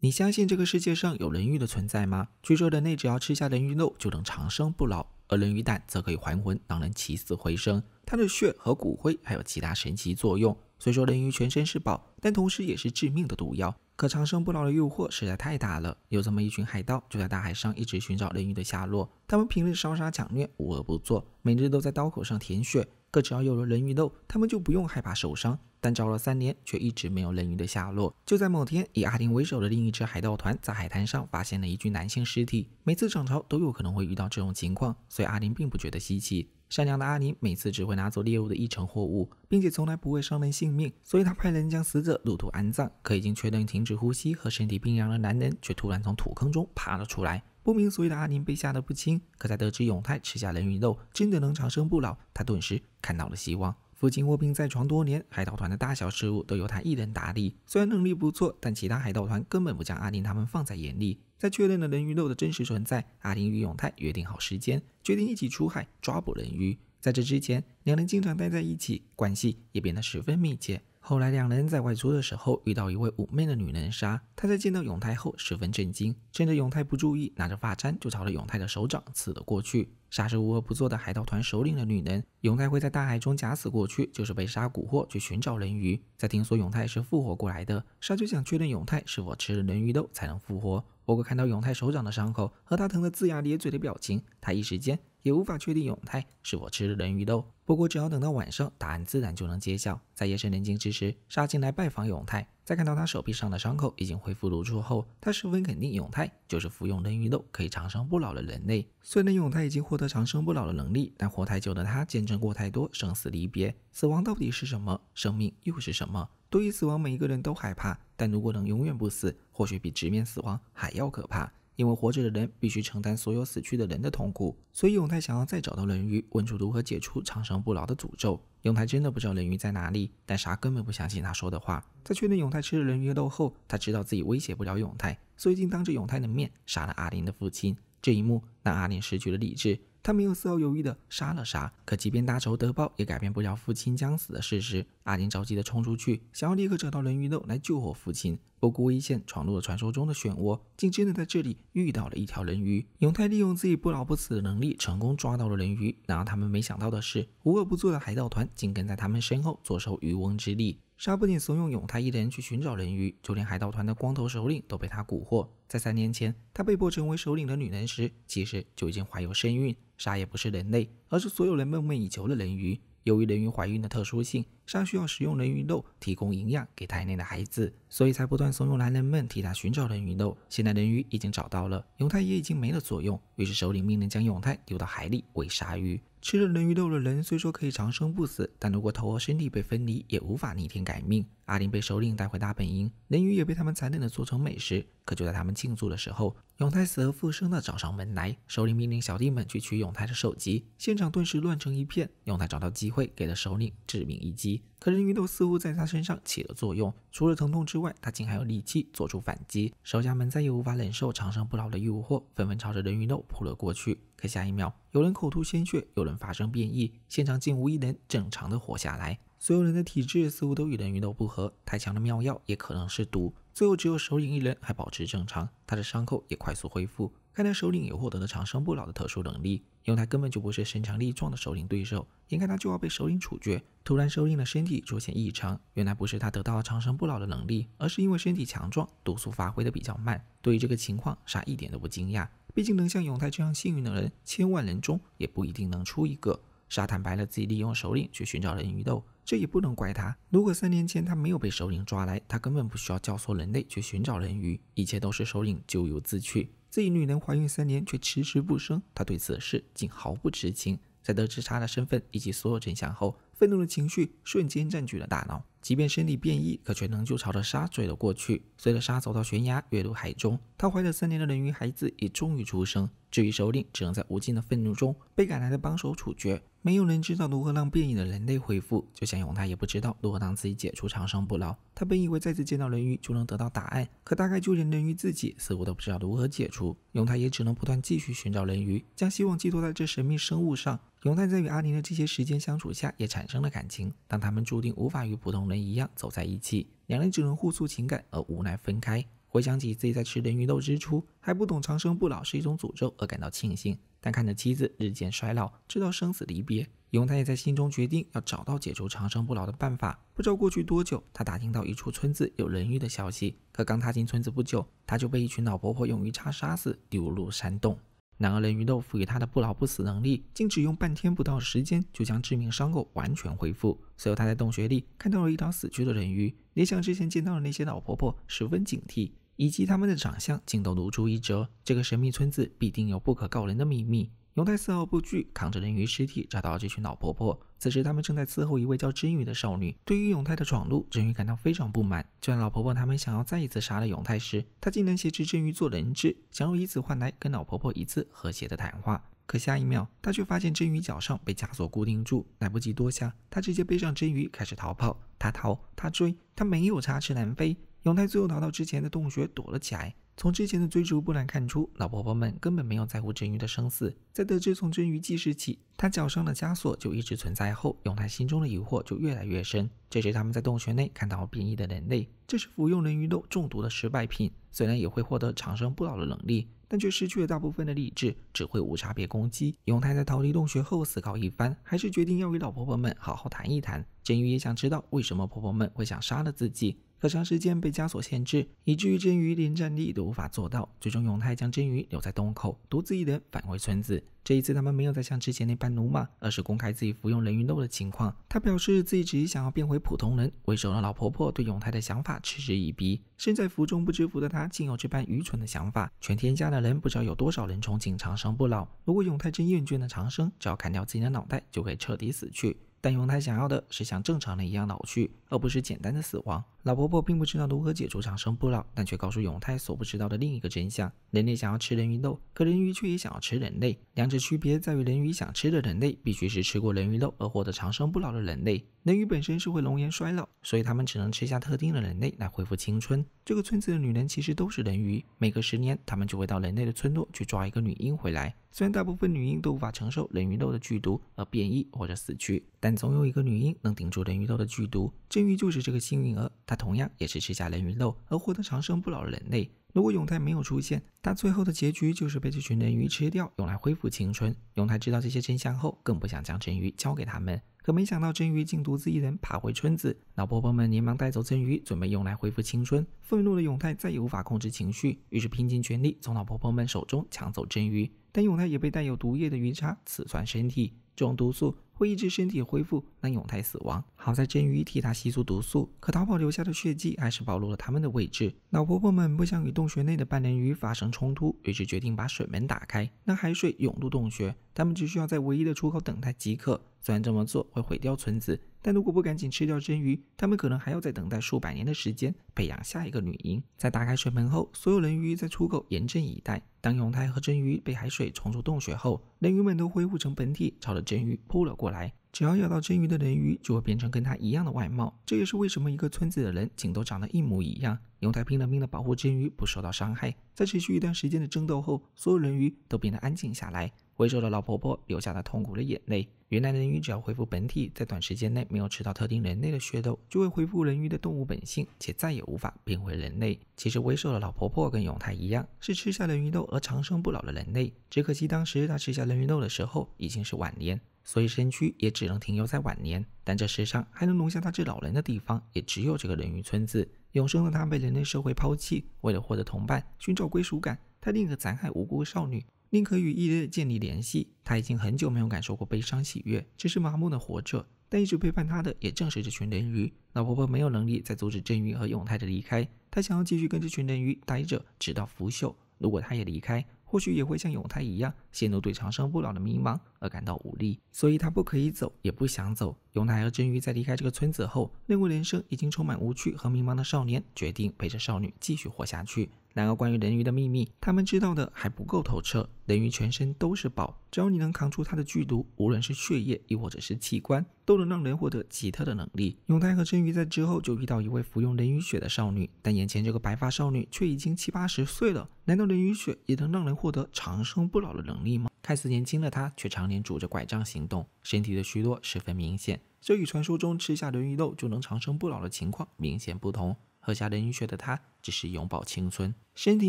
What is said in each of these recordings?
你相信这个世界上有人鱼的存在吗？据说人类只要吃下人鱼肉就能长生不老，而人鱼蛋则可以还魂，让人起死回生。它的血和骨灰还有其他神奇作用。虽说人鱼全身是宝，但同时也是致命的毒药。可长生不老的诱惑实在太大了，有这么一群海盗就在大海上一直寻找人鱼的下落。他们平日烧杀抢掠，无恶不作，每日都在刀口上舔血。可只要有了人鱼肉，他们就不用害怕受伤。但找了三年，却一直没有人鱼的下落。就在某天，以阿林为首的另一支海盗团在海滩上发现了一具男性尸体。每次涨潮都有可能会遇到这种情况，所以阿林并不觉得稀奇。善良的阿林每次只会拿走猎物的一成货物，并且从来不会伤人性命，所以他派人将死者入土安葬。可已经确定停止呼吸和身体冰凉的男人却突然从土坑中爬了出来。不明所以的阿林被吓得不轻，可在得知永泰吃下人鱼肉真的能长生不老，他顿时看到了希望。父亲卧病在床多年，海盗团的大小事务都由他一人打理。虽然能力不错，但其他海盗团根本不将阿丁他们放在眼里。在确认了人鱼肉的真实存在，阿丁与永泰约定好时间，决定一起出海抓捕人鱼。在这之前，两人经常待在一起，关系也变得十分密切。后来，两人在外出的时候遇到一位妩媚的女人杀。她在见到永泰后十分震惊，趁着永泰不注意，拿着发簪就朝着永泰的手掌刺了过去。杀是无恶不作的海盗团首领的女人，永泰会在大海中假死过去，就是被杀蛊惑去寻找人鱼。在听说永泰是复活过来的，杀就想确认永泰是否吃了人鱼豆才能复活。不过看到永泰手掌的伤口和他疼得龇牙咧嘴的表情，他一时间。也无法确定永泰是否吃了人鱼肉。不过，只要等到晚上，答案自然就能揭晓。在夜深人静之时，沙金来拜访永泰，在看到他手臂上的伤口已经恢复如初后，他十分肯定永泰就是服用人鱼肉可以长生不老的人类。虽然永泰已经获得长生不老的能力，但活太久的他见证过太多生死离别，死亡到底是什么？生命又是什么？对于死亡，每一个人都害怕，但如果能永远不死，或许比直面死亡还要可怕。因为活着的人必须承担所有死去的人的痛苦，所以永泰想要再找到人鱼，问出如何解除长生不老的诅咒。永泰真的不知道人鱼在哪里，但啥根本不相信他说的话。在确定永泰吃了人鱼肉后，他知道自己威胁不了永泰，所以竟当着永泰的面杀了阿林的父亲。这一幕让阿林失去了理智。他没有丝毫犹豫地杀了杀，可即便大仇得报，也改变不了父亲将死的事实。阿金着急地冲出去，想要立刻找到人鱼豆来救活父亲，不顾危险闯入了传说中的漩涡，竟真的在这里遇到了一条人鱼。永泰利用自己不老不死的能力，成功抓到了人鱼。然而他们没想到的是，无恶不作的海盗团竟跟在他们身后，坐收渔翁之利。沙不仅怂恿永泰一人去寻找人鱼，就连海盗团的光头首领都被他蛊惑。在三年前，他被迫成为首领的女人时，其实就已经怀有身孕。沙也不是人类，而是所有人梦寐以求的人鱼。由于人鱼怀孕的特殊性，鲨需要食用人鱼肉提供营养给胎内的孩子，所以才不断怂恿男人们替他寻找人鱼肉。现在人鱼已经找到了，永泰也已经没了作用，于是首领命令将永泰丢到海里喂鲨鱼。吃了人鱼肉的人虽说可以长生不死，但如果头和身体被分离，也无法逆天改命。阿林被首领带回大本营，人鱼也被他们残忍的做成美食。可就在他们庆祝的时候，永泰死而复生的找上门来，首领命令小弟们去取永泰的首级，现场顿时乱成一片。永泰找到机会给了首领致命一击。可人鱼豆似乎在他身上起了作用，除了疼痛之外，他竟还有力气做出反击。手下们再也无法忍受长生不老的诱惑，纷纷朝着人鱼豆扑了过去。可下一秒，有人口吐鲜血，有人发生变异，现场竟无一人正常的活下来。所有人的体质似乎都与人鱼豆不合，太强的妙药也可能是毒。最后，只有首领一人还保持正常，他的伤口也快速恢复。看来首领也获得了长生不老的特殊能力，因为他根本就不是身强力壮的首领对手。眼看他就要被首领处决，突然首领的身体出现异常。原来不是他得到了长生不老的能力，而是因为身体强壮，毒素发挥的比较慢。对于这个情况，沙一点都不惊讶。毕竟能像永泰这样幸运的人，千万人中也不一定能出一个。沙坦白了自己利用首领去寻找人鱼豆，这也不能怪他。如果三年前他没有被首领抓来，他根本不需要教唆人类去寻找人鱼。一切都是首领咎由自取。自己女人怀孕三年却迟迟不生，她对此事竟毫不知情。在得知沙的身份以及所有真相后，愤怒的情绪瞬间占据了大脑。即便身体变异，可却仍旧朝着沙追了过去。随着沙走到悬崖，跃入海中，她怀了三年的人鱼孩子也终于出生。至于首领，只能在无尽的愤怒中被赶来的帮手处决。没有人知道如何让变异的人类恢复，就像永泰也不知道如何让自己解除长生不老。他本以为再次见到人鱼就能得到答案，可大概就连人鱼自己似乎都不知道如何解除。永泰也只能不断继续寻找人鱼，将希望寄托在这神秘生物上。永泰在与阿宁的这些时间相处下，也产生了感情。但他们注定无法与普通人一样走在一起，两人只能互诉情感而无奈分开。回想起自己在吃人鱼豆之初还不懂长生不老是一种诅咒而感到庆幸，但看着妻子日渐衰老，知道生死离别，永泰也在心中决定要找到解除长生不老的办法。不知道过去多久，他打听到一处村子有人鱼的消息，可刚踏进村子不久，他就被一群老婆婆用鱼叉杀死，丢入山洞。然而，人鱼豆赋予他的不老不死能力，竟只用半天不到的时间就将致命伤口完全恢复。随后，他在洞穴里看到了一条死去的人鱼，联想之前见到的那些老婆婆，十分警惕，以及他们的长相竟都如出一辙。这个神秘村子必定有不可告人的秘密。永泰丝毫不惧，扛着人鱼尸体找到这群老婆婆。此时，他们正在伺候一位叫真鱼的少女。对于永泰的闯入，真鱼感到非常不满。就在老婆婆他们想要再一次杀了永泰时，他竟然挟持真鱼做人质，想要以此换来跟老婆婆一次和谐的谈话。可下一秒，他却发现真鱼脚上被枷锁固定住，来不及多想，他直接背上真鱼开始逃跑。他逃，他追，他没有插翅难飞。永泰最后逃到之前的洞穴躲了起来。从之前的追逐不难看出，老婆婆们根本没有在乎真鱼的生死。在得知从真鱼记事起，他脚上的枷锁就一直存在后，永泰心中的疑惑就越来越深。这时，他们在洞穴内看到了变异的人类，这是服用人鱼肉中毒的失败品，虽然也会获得长生不老的能力，但却失去了大部分的理智，只会无差别攻击。永泰在逃离洞穴后思考一番，还是决定要与老婆婆们好好谈一谈。真鱼也想知道为什么婆婆们会想杀了自己。可长时间被枷锁限制，以至于真鱼连站立都无法做到。最终，永泰将真鱼留在洞口，独自一人返回村子。这一次，他们没有再像之前那般鲁莽，而是公开自己服用人鱼肉的情况。他表示自己只是想要变回普通人。为首的老婆婆对永泰的想法嗤之以鼻。身在福中不知福的他，竟有这般愚蠢的想法。全天下的人不知道有多少人憧憬长生不老。如果永泰真厌倦了长生，只要砍掉自己的脑袋，就会彻底死去。但永泰想要的是像正常人一样老去，而不是简单的死亡。老婆婆并不知道如何解除长生不老，但却告诉永泰所不知道的另一个真相：人类想要吃人鱼肉，可人鱼却也想要吃人类。两者区别在于，人鱼想吃的人类必须是吃过人鱼肉而获得长生不老的人类。人鱼本身是会容颜衰老，所以他们只能吃下特定的人类来恢复青春。这个村子的女人其实都是人鱼，每隔十年，他们就会到人类的村落去抓一个女婴回来。虽然大部分女婴都无法承受人鱼肉的剧毒而变异或者死去，但总有一个女婴能顶住人鱼肉的剧毒。真玉就是这个幸运儿，她。同样也是吃下人鱼肉而获得长生不老的人类。如果永泰没有出现，他最后的结局就是被这群人鱼吃掉，用来恢复青春。永泰知道这些真相后，更不想将真鱼交给他们。可没想到，真鱼竟独自一人爬回村子，老婆婆们连忙带走真鱼，准备用来恢复青春。愤怒的永泰再也无法控制情绪，于是拼尽全力从老婆婆们手中抢走真鱼。但永泰也被带有毒液的鱼叉刺穿身体，中毒素。会抑制身体恢复，让永泰死亡。好在真鱼替他吸足毒素，可逃跑留下的血迹还是暴露了他们的位置。老婆婆们不想与洞穴内的半人鱼发生冲突，于是决定把水门打开，让海水涌入洞穴。他们只需要在唯一的出口等待即可。虽然这么做会毁掉村子，但如果不赶紧吃掉真鱼，他们可能还要再等待数百年的时间培养下一个女婴。在打开水门后，所有人鱼在出口严阵以待。当永泰和真鱼被海水冲出洞穴后，人鱼们都恢复成本体，朝着真鱼扑了过。过来。只要咬到真鱼的人鱼，就会变成跟他一样的外貌。这也是为什么一个村子的人竟都长得一模一样。永泰拼了命的保护真鱼不受到伤害。在持续一段时间的争斗后，所有人鱼都变得安静下来。为首的老婆婆流下了痛苦的眼泪。原来人鱼只要恢复本体，在短时间内没有吃到特定人类的血肉，就会恢复人鱼的动物本性，且再也无法变回人类。其实为首的老婆婆跟永泰一样，是吃下人鱼肉而长生不老的人类。只可惜当时她吃下人鱼肉的时候已经是晚年，所以身躯也。只能停留在晚年，但这世上还能容下他这老人的地方，也只有这个人鱼村子。永生的他被人类社会抛弃，为了获得同伴，寻找归属感，他宁可残害无辜少女，宁可与异类建立联系。他已经很久没有感受过悲伤、喜悦，只是麻木的活着。但一直陪伴他的，也正是这群人鱼。老婆婆没有能力再阻止真鱼和永泰的离开，她想要继续跟这群人鱼待着，直到腐朽。如果她也离开，或许也会像永泰一样。陷入对长生不老的迷茫而感到无力，所以他不可以走，也不想走。永泰和真鱼在离开这个村子后，那位人生已经充满无趣和迷茫的少年，决定陪着少女继续活下去。然而，关于人鱼的秘密，他们知道的还不够透彻。人鱼全身都是宝，只要你能扛住它的剧毒，无论是血液亦或者是器官，都能让人获得奇特的能力。永泰和真鱼在之后就遇到一位服用人鱼血的少女，但眼前这个白发少女却已经七八十岁了。难道人鱼血也能让人获得长生不老的能力？看似年轻的他却常年拄着拐杖行动，身体的虚弱十分明显。这与传说中吃下人鱼肉就能长生不老的情况明显不同。喝下人鱼血的他。只是永葆青春，身体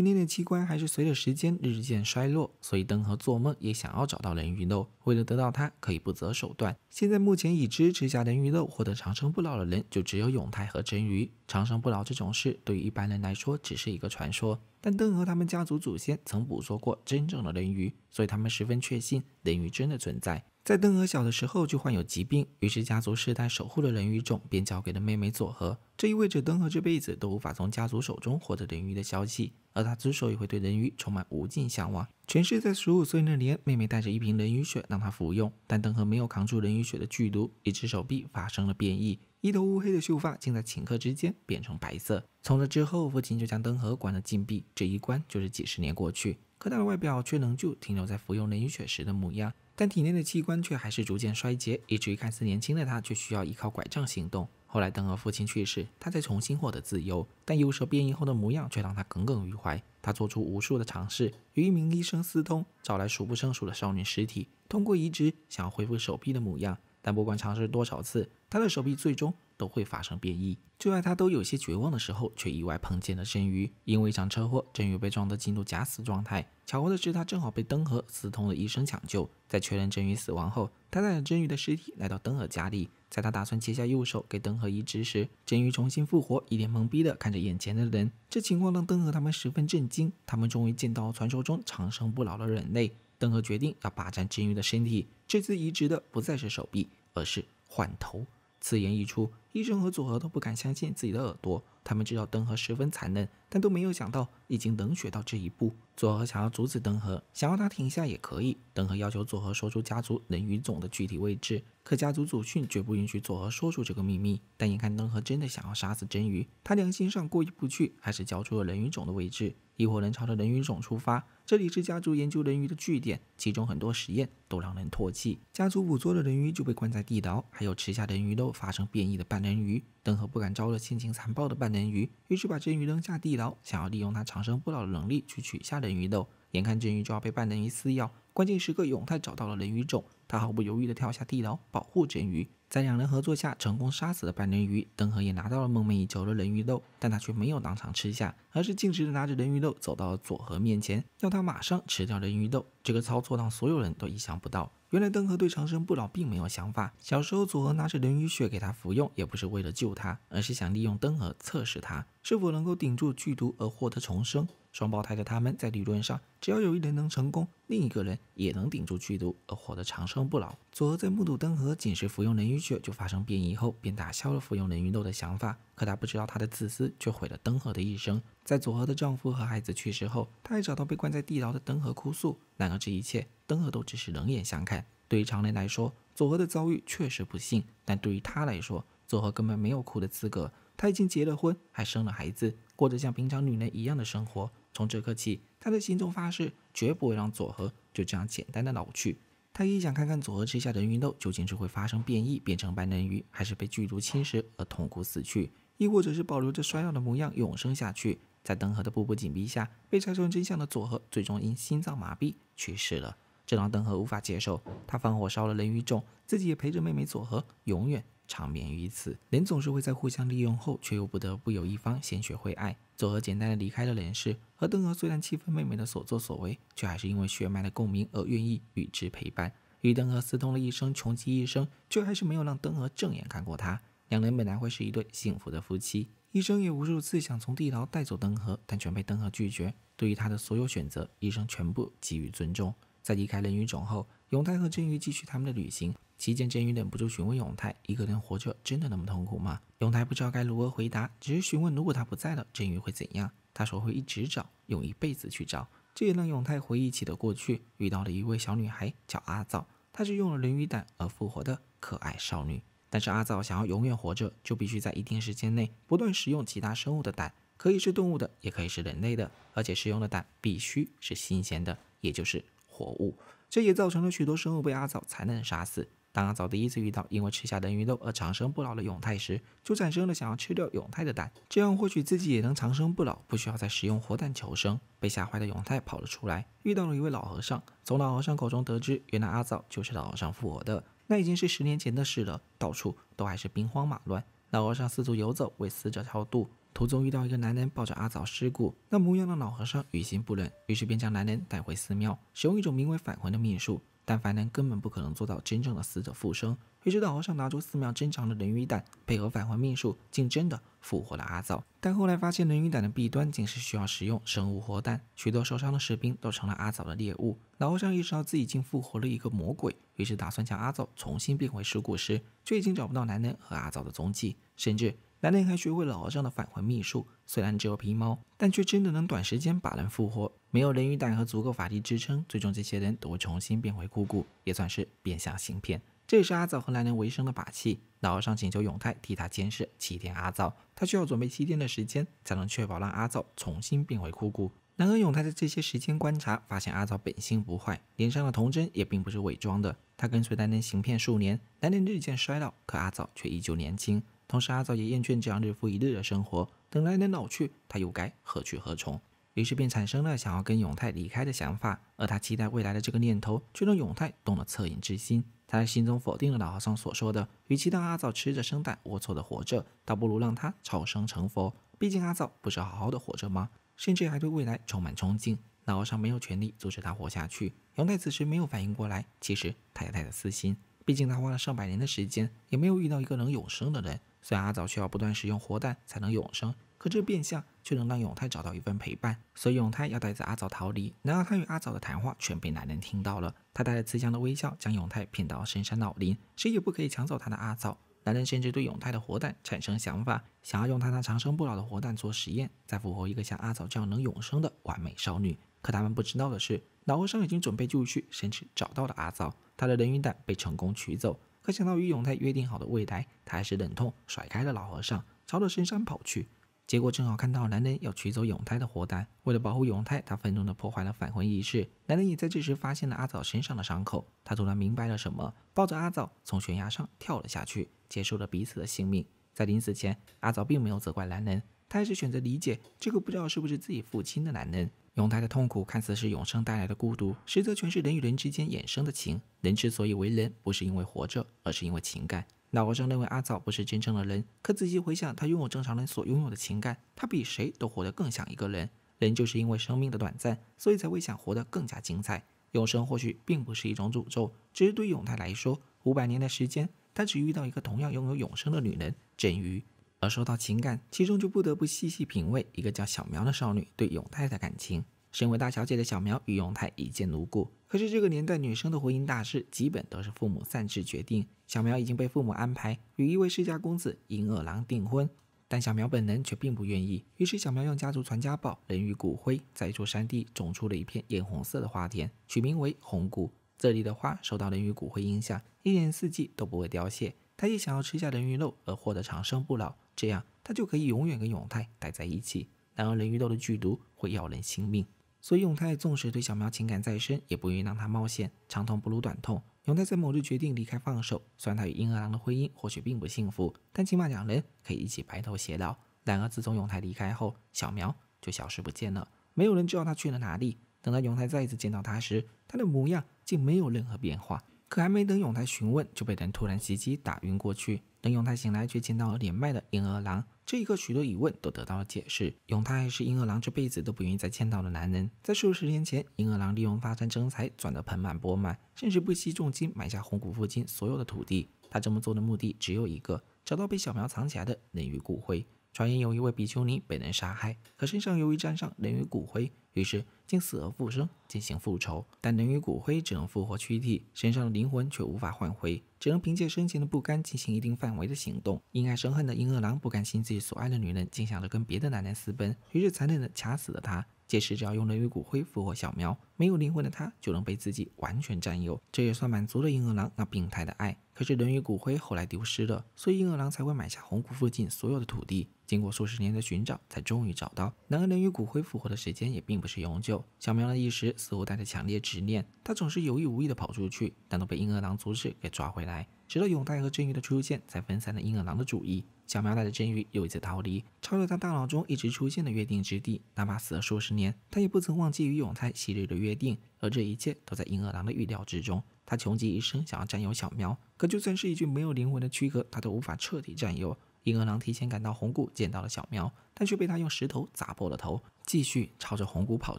内的器官还是随着时间日渐衰落，所以灯和做梦也想要找到人鱼肉，为了得到它，可以不择手段。现在目前已知吃下人鱼肉获得长生不老的人，就只有永泰和真鱼。长生不老这种事对于一般人来说只是一个传说，但灯和他们家族祖先曾捕捉过真正的人鱼，所以他们十分确信人鱼真的存在。在登和小的时候就患有疾病，于是家族世代守护的人鱼种便交给了妹妹佐和。这意味着登和这辈子都无法从家族手中获得人鱼的消息，而他之所以会对人鱼充满无尽向往，全是在十五岁那年，妹妹带着一瓶人鱼血让他服用，但登和没有扛住人鱼血的剧毒，一只手臂发生了变异，一头乌黑的秀发竟在顷刻之间变成白色。从那之后，父亲就将登和关了禁闭，这一关就是几十年过去。可他的外表却仍旧停留在服用人鱼血时的模样，但体内的器官却还是逐渐衰竭，以至于看似年轻的他却需要依靠拐杖行动。后来，等尔父亲去世，他才重新获得自由，但右手变异后的模样却让他耿耿于怀。他做出无数的尝试，与一名医生私通，找来数不胜数的少女尸体，通过移植想要恢复手臂的模样，但不管尝试多少次，他的手臂最终。都会发生变异。就在他都有些绝望的时候，却意外碰见了真鱼。因为一场车祸，真鱼被撞得进入假死状态。巧合的是，他正好被登和私通了医生抢救。在确认真鱼死亡后，他带着真鱼的尸体来到登和家里。在他打算切下右手给登和移植时，真鱼重新复活，一脸懵逼的看着眼前的人。这情况让登和他们十分震惊。他们终于见到传说中长生不老的人类。登和决定要霸占真鱼的身体。这次移植的不再是手臂，而是换头。此言一出，医生和组合都不敢相信自己的耳朵。他们知道登和十分残忍，但都没有想到，已经冷血到这一步。佐和想要阻止登和，想要他停下也可以。登和要求佐和说出家族人鱼种的具体位置，可家族祖训绝不允许佐和说出这个秘密。但眼看登和真的想要杀死真鱼，他良心上过意不去，还是交出了人鱼种的位置。一伙人朝着人鱼种出发，这里是家族研究人鱼的据点，其中很多实验都让人唾弃。家族捕捉的人鱼就被关在地牢，还有吃下人鱼肉发生变异的半人鱼。登和不敢招惹性情残暴的半人鱼，于是把真鱼扔下地牢。想要利用他长生不老的能力去取下人鱼豆，眼看真鱼就要被半人鱼撕咬，关键时刻永泰找到了人鱼种，他毫不犹豫的跳下地牢保护真鱼，在两人合作下成功杀死了半人鱼，登河也拿到了梦寐以求的人鱼豆，但他却没有当场吃下，而是径直拿着人鱼豆走到了佐和面前，要他马上吃掉人鱼豆，这个操作让所有人都意想不到。原来登河对长生不老并没有想法。小时候，组合拿着人鱼血给他服用，也不是为了救他，而是想利用登河测试他是否能够顶住剧毒而获得重生。双胞胎的他们，在理论上，只要有一人能成功，另一个人也能顶住剧毒而活得长生不老。佐和在目睹登河仅是服用人鱼血就发生变异后，便打消了服用人鱼豆的想法。可她不知道，她的自私却毁了登河的一生。在佐和的丈夫和孩子去世后，她还找到被关在地牢的登河哭诉。然而这一切，登河都只是冷眼相看。对于常人来说，佐和的遭遇确实不幸；但对于她来说，佐和根本没有哭的资格。她已经结了婚，还生了孩子，过着像平常女人一样的生活。从这刻起，他的心中发誓，绝不会让佐和就这样简单的老去。他也想看看佐和吃下的芸豆究竟是会发生变异变成白人鱼，还是被剧毒侵蚀而痛苦死去，亦或者是保留着衰老的模样永生下去。在灯河的步步紧逼下，被拆穿真相的佐和最终因心脏麻痹去世了。这让登河无法接受，他放火烧了人鱼冢，自己也陪着妹妹佐和永远长眠于此。人总是会在互相利用后，却又不得不有一方先学会爱。佐和简单的离开了人世，和登河虽然气愤妹妹的所作所为，却还是因为血脉的共鸣而愿意与之陪伴。与登河私通了一生，穷极一生，却还是没有让登河正眼看过他。两人本来会是一对幸福的夫妻，医生也无数次想从地牢带走登河，但全被登河拒绝。对于他的所有选择，医生全部给予尊重。在离开人鱼种后，永泰和真鱼继续他们的旅行。期间，真鱼忍不住询问永泰：“一个人活着真的那么痛苦吗？”永泰不知道该如何回答，只是询问：“如果他不在了，真鱼会怎样？”他说：“会一直找，用一辈子去找。”这也让永泰回忆起了过去，遇到了一位小女孩，叫阿灶，她是用了人鱼胆而复活的可爱少女。但是阿灶想要永远活着，就必须在一定时间内不断食用其他生物的胆，可以是动物的，也可以是人类的，而且食用的胆必须是新鲜的，也就是。活物，这也造成了许多生物被阿藻残忍杀死。当阿藻第一次遇到因为吃下人鱼肉而长生不老的永泰时，就产生了想要吃掉永泰的蛋，这样或许自己也能长生不老，不需要再食用活蛋求生。被吓坏的永泰跑了出来，遇到了一位老和尚。从老和尚口中得知，原来阿藻就是老和尚复活的。那已经是十年前的事了，到处都还是兵荒马乱。老和尚四处游走，为死者超度。途中遇到一个男人抱着阿枣尸骨，那模样的老和尚于心不忍，于是便将男人带回寺庙，使用一种名为返魂的秘术。但凡人根本不可能做到真正的死者复生。于是老和尚拿出寺庙珍藏的人鱼胆，配合返魂秘术，竟真的复活了阿枣。但后来发现人鱼胆的弊端竟是需要使用生物活蛋，许多受伤的士兵都成了阿枣的猎物。老和尚意识到自己竟复活了一个魔鬼，于是打算将阿枣重新变回尸骨时，却已经找不到男人和阿枣的踪迹，甚至。男人还学会了老和尚的返魂秘术，虽然只有皮毛，但却真的能短时间把人复活。没有人鱼胆和足够法力支撑，最终这些人都会重新变回枯骨，也算是变相行骗。这也是阿枣和男人维生的把戏。老和尚请求永泰替他监视七天，阿枣，他需要准备七天的时间，才能确保让阿枣重新变回枯骨。然而，永泰在这些时间观察，发现阿枣本性不坏，脸上的童真也并不是伪装的。他跟随男人行骗数年，男人日渐衰老，可阿枣却依旧年轻。同时，阿枣也厌倦这样日复一日的生活。等来年老去，他又该何去何从？于是便产生了想要跟永泰离开的想法。而他期待未来的这个念头，却让永泰动了恻隐之心。他在心中否定了老和尚所说的：，与其让阿枣吃着生蛋龌龊的活着，倒不如让他超生成佛。毕竟阿枣不是好好的活着吗？甚至还对未来充满憧憬。老和尚没有权利阻止他活下去。永泰此时没有反应过来，其实他也带着私心。毕竟他花了上百年的时间，也没有遇到一个能永生的人。虽然阿枣需要不断使用活蛋才能永生，可这变相却能让永泰找到一份陪伴。所以永泰要带着阿枣逃离。然而他与阿枣的谈话全被男人听到了。他带着慈祥的微笑，将永泰骗到深山老林，谁也不可以抢走他的阿枣。男人甚至对永泰的活蛋产生想法，想要用他那长生不老的活蛋做实验，再复活一个像阿枣这样能永生的完美少女。可他们不知道的是，老和尚已经准备就绪，甚至找到了阿枣，他的人鱼蛋被成功取走。可想到与永泰约定好的未来，他还是忍痛甩开了老和尚，朝着深山跑去。结果正好看到男人要取走永泰的活丹，为了保护永泰，他愤怒的破坏了返魂仪式。男人也在这时发现了阿枣身上的伤口，他突然明白了什么，抱着阿枣从悬崖上跳了下去，结束了彼此的性命。在临死前，阿枣并没有责怪男人，他还是选择理解这个不知道是不是自己父亲的男人。永泰的痛苦看似是永生带来的孤独，实则全是人与人之间衍生的情。人之所以为人，不是因为活着，而是因为情感。老和尚认为阿枣不是真正的人，可仔细回想，他拥有正常人所拥有的情感，他比谁都活得更像一个人。人就是因为生命的短暂，所以才会想活得更加精彩。永生或许并不是一种诅咒，只是对永泰来说，五百年的时间，他只遇到一个同样拥有永生的女人——枕鱼。而说到情感，其中就不得不细细品味一个叫小苗的少女对永泰的感情。身为大小姐的小苗与永泰一见如故。可是这个年代女生的婚姻大事基本都是父母擅自决定。小苗已经被父母安排与一位世家公子银二郎订婚，但小苗本人却并不愿意。于是小苗用家族传家宝人鱼骨灰，在一座山地种出了一片艳红色的花田，取名为红谷。这里的花受到人鱼骨灰影响，一年四季都不会凋谢。他也想要吃下人鱼肉而获得长生不老，这样他就可以永远跟永泰待在一起。然而人鱼肉的剧毒会要人性命，所以永泰纵使对小苗情感再深，也不愿意让他冒险。长痛不如短痛。永泰在某日决定离开，放手。虽然他与婴儿郎的婚姻或许并不幸福，但起码两人可以一起白头偕老。然而自从永泰离开后，小苗就消失不见了，没有人知道他去了哪里。等到永泰再一次见到他时，他的模样竟没有任何变化。可还没等永泰询问，就被人突然袭击，打晕过去。等永泰醒来，却见到了年迈的婴儿郎。这一刻，许多疑问都得到了解释。永泰是婴儿郎这辈子都不愿意再见到的男人。在数十年前，婴儿郎利用发战争财，赚得盆满钵满，甚至不惜重金买下红谷附近所有的土地。他这么做的目的只有一个：找到被小苗藏起来的人鱼骨灰。传言有一位比丘尼被人杀害，可身上由于沾上人鱼骨灰，于是竟死而复生进行复仇。但人鱼骨灰只能复活躯体，身上的灵魂却无法唤回，只能凭借生前的不甘进行一定范围的行动。因爱生恨的银二郎不甘心自己所爱的女人竟想着跟别的男人私奔，于是残忍的掐死了她。届时只要用人鱼骨灰复活小苗，没有灵魂的她就能被自己完全占有，这也算满足了银二郎那病态的爱。可是人鱼骨灰后来丢失了，所以银二郎才会买下红谷附近所有的土地。经过数十年的寻找，才终于找到。然而，能与骨灰复活的时间也并不是永久。小苗的意识似乎带着强烈执念，她总是有意无意地跑出去，但都被婴儿狼阻止，给抓回来。直到永泰和真鱼的出现，才分散了婴儿狼的主意。小苗带着真鱼又一次逃离，超越他大脑中一直出现的约定之地。哪怕死了数十年，他也不曾忘记与永泰昔日的约定。而这一切都在婴儿狼的预料之中。他穷极一生想要占有小苗，可就算是一具没有灵魂的躯壳，他都无法彻底占有。银儿狼提前赶到红谷，见到了小苗，但却被他用石头砸破了头，继续朝着红谷跑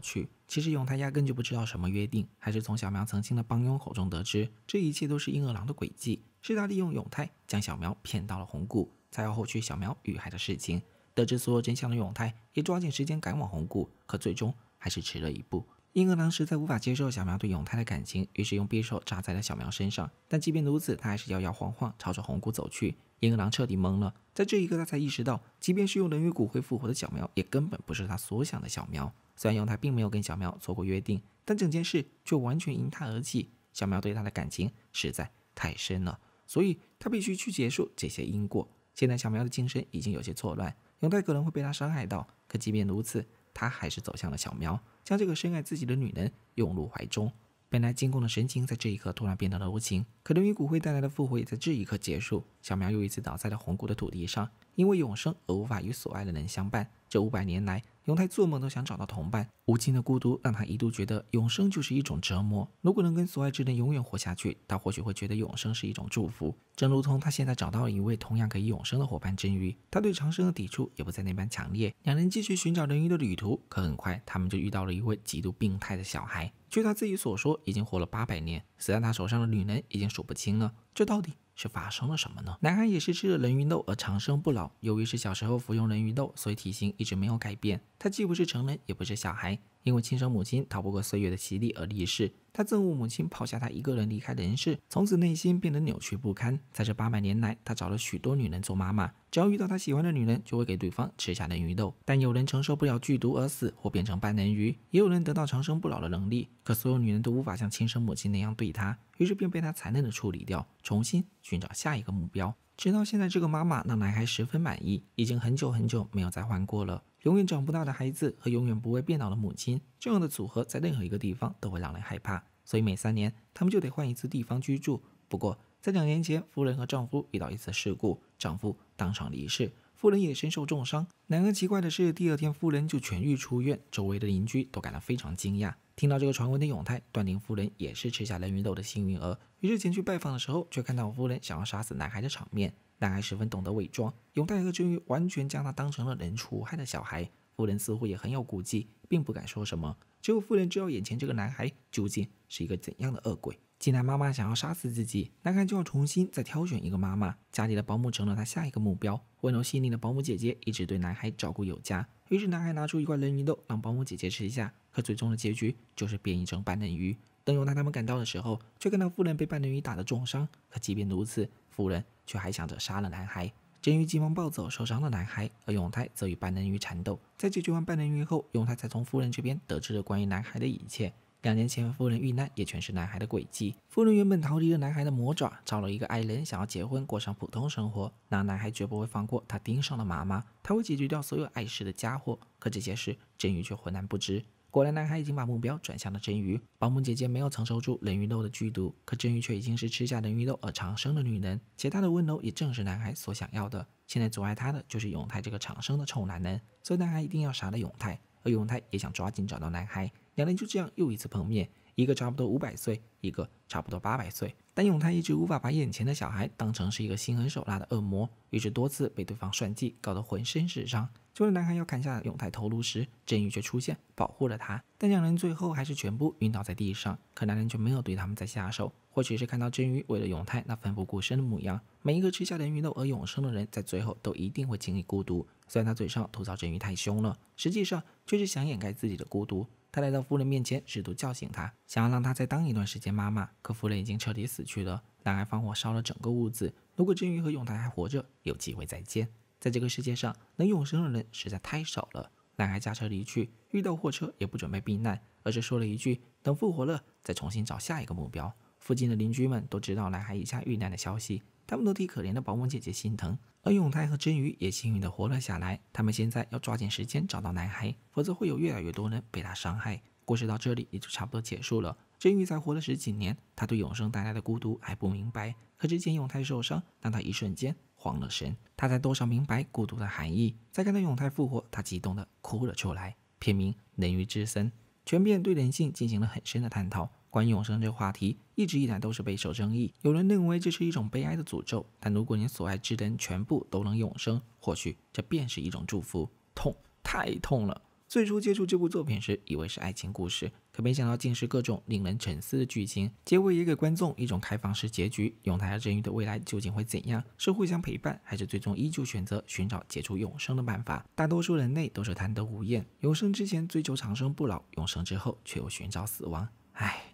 去。其实永泰压根就不知道什么约定，还是从小苗曾经的帮佣口中得知，这一切都是银儿狼的诡计，是他利用永泰将小苗骗到了红谷，才要后去小苗遇害的事情。得知所有真相的永泰也抓紧时间赶往红谷，可最终还是迟了一步。英格郎实在无法接受小苗对永泰的感情，于是用匕首扎在了小苗身上。但即便如此，他还是摇摇晃晃朝着红谷走去。英格郎彻底懵了，在这一刻，他才意识到，即便是用人鱼骨灰复活的小苗，也根本不是他所想的小苗。虽然永泰并没有跟小苗做过约定，但整件事却完全因他而起。小苗对他的感情实在太深了，所以他必须去结束这些因果。现在小苗的精神已经有些错乱，永泰可能会被他伤害到。可即便如此，他还是走向了小苗。将这个深爱自己的女人拥入怀中，本来进攻的神情在这一刻突然变得柔情。可人与骨灰带来的复活也在这一刻结束，小苗又一次倒在了红谷的土地上，因为永生而无法与所爱的人相伴。这五百年来。永泰做梦都想找到同伴，无尽的孤独让他一度觉得永生就是一种折磨。如果能跟所爱之人永远活下去，他或许会觉得永生是一种祝福。正如同他现在找到了一位同样可以永生的伙伴真鱼，他对长生的抵触也不再那般强烈。两人继续寻找人鱼的旅途，可很快他们就遇到了一位极度病态的小孩。据他自己所说，已经活了八百年，死在他手上的女人已经数不清了。这到底是发生了什么呢？男孩也是吃了人鱼肉而长生不老，由于是小时候服用人鱼肉，所以体型一直没有改变。他既不是成人，也不是小孩，因为亲生母亲逃不过岁月的洗礼而离世，他憎恶母亲抛下他一个人离开人世，从此内心变得扭曲不堪。在这八百年来，他找了许多女人做妈妈，只要遇到他喜欢的女人，就会给对方吃下嫩鱼豆，但有人承受不了剧毒而死，或变成半人鱼，也有人得到长生不老的能力。可所有女人都无法像亲生母亲那样对他，于是便被他残忍的处理掉，重新寻找下一个目标。直到现在，这个妈妈让男孩十分满意，已经很久很久没有再换过了。永远长不大的孩子和永远不会变老的母亲，这样的组合在任何一个地方都会让人害怕，所以每三年他们就得换一次地方居住。不过在两年前，夫人和丈夫遇到一次事故，丈夫当场离世，夫人也身受重伤。然而奇怪的是，第二天夫人就痊愈出院，周围的邻居都感到非常惊讶。听到这个传闻的永泰断定夫人也是吃下人鱼豆的幸运儿，于是前去拜访的时候，却看到夫人想要杀死男孩的场面。男孩十分懂得伪装，永泰和真鱼完全将他当成了人畜无害的小孩。夫人似乎也很有骨气，并不敢说什么。只有夫人知道眼前这个男孩究竟是一个怎样的恶鬼。既然妈妈想要杀死自己，男孩就要重新再挑选一个妈妈。家里的保姆成了他下一个目标。温柔细腻的保姆姐姐一直对男孩照顾有加，于是男孩拿出一块人鱼豆让保姆姐姐吃一下。可最终的结局就是变异成半人鱼。等永泰他们赶到的时候，却看到夫人被半人鱼打得重伤。可即便如此。夫人却还想着杀了男孩，真宇急忙抱走受伤的男孩，而永泰则与半人鱼缠斗。在解决完半人鱼后，永泰才从夫人这边得知了关于男孩的一切。两年前夫人遇难，也全是男孩的诡计。夫人原本逃离了男孩的魔爪，找了一个爱人，想要结婚，过上普通生活。那男孩绝不会放过他，盯上了妈妈，他会解决掉所有碍事的家伙。可这些事，真宇却浑然不知。果然，男孩已经把目标转向了真鱼。保姆姐姐没有承受住人鱼肉的剧毒，可真鱼却已经是吃下人鱼肉而长生的女人，且她的温柔也正是男孩所想要的。现在阻碍他的就是永泰这个长生的臭男人，所以男孩一定要杀了永泰，而永泰也想抓紧找到男孩，两人就这样又一次碰面。一个差不多五百岁，一个差不多八百岁，但永泰一直无法把眼前的小孩当成是一个心狠手辣的恶魔，于是多次被对方算计，搞得浑身是伤。就在男孩要砍下永泰头颅时，真宇却出现保护了他，但两人最后还是全部晕倒在地上。可男人却没有对他们再下手，或许是看到真宇为了永泰那奋不顾身的模样，每一个吃下人鱼肉而永生的人，在最后都一定会经历孤独。虽然他嘴上吐槽真宇太凶了，实际上就是想掩盖自己的孤独。他来到夫人面前，试图叫醒她，想要让她再当一段时间妈妈。可夫人已经彻底死去了。男孩放火烧了整个屋子。如果真鱼和永泰还活着，有机会再见。在这个世界上，能永生的人实在太少了。男孩驾车离去，遇到货车也不准备避难，而是说了一句：“等复活了，再重新找下一个目标。”附近的邻居们都知道男孩一家遇难的消息。他们都替可怜的保姆姐姐心疼，而永泰和真鱼也幸运的活了下来。他们现在要抓紧时间找到男孩，否则会有越来越多人被他伤害。故事到这里也就差不多结束了。真鱼才活了十几年，他对永生带来的孤独还不明白。可之前永泰受伤，让他一瞬间慌了神，他才多少明白孤独的含义。再看到永泰复活，他激动的哭了出来。片名《人鱼之森》，全片对人性进行了很深的探讨。关于永生这个话题，一直以来都是备受争议。有人认为这是一种悲哀的诅咒，但如果你所爱之人全部都能永生，或许这便是一种祝福。痛，太痛了。最初接触这部作品时，以为是爱情故事，可没想到竟是各种令人沉思的剧情。结尾也给观众一种开放式结局：永泰和真玉的未来究竟会怎样？是互相陪伴，还是最终依旧选择寻找解除永生的办法？大多数人类都是贪得无厌，永生之前追求长生不老，永生之后却又寻找死亡。唉。